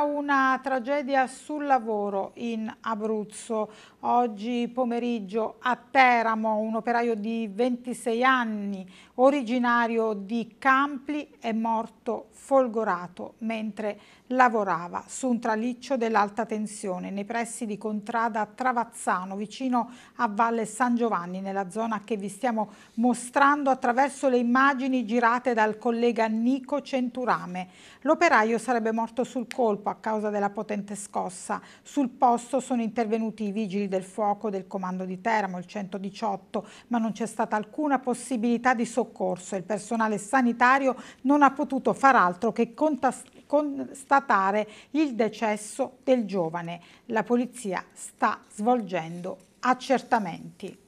una tragedia sul lavoro in Abruzzo. Oggi pomeriggio a Teramo un operaio di 26 anni, originario di Campli, è morto folgorato mentre lavorava su un traliccio dell'alta tensione nei pressi di Contrada Travazzano, vicino a Valle San Giovanni, nella zona che vi stiamo mostrando attraverso le immagini girate dal collega Nico Centurame. L'operaio sarebbe morto sul colpo colpo a causa della potente scossa. Sul posto sono intervenuti i vigili del fuoco del comando di Teramo, il 118, ma non c'è stata alcuna possibilità di soccorso. e Il personale sanitario non ha potuto far altro che constatare il decesso del giovane. La polizia sta svolgendo accertamenti.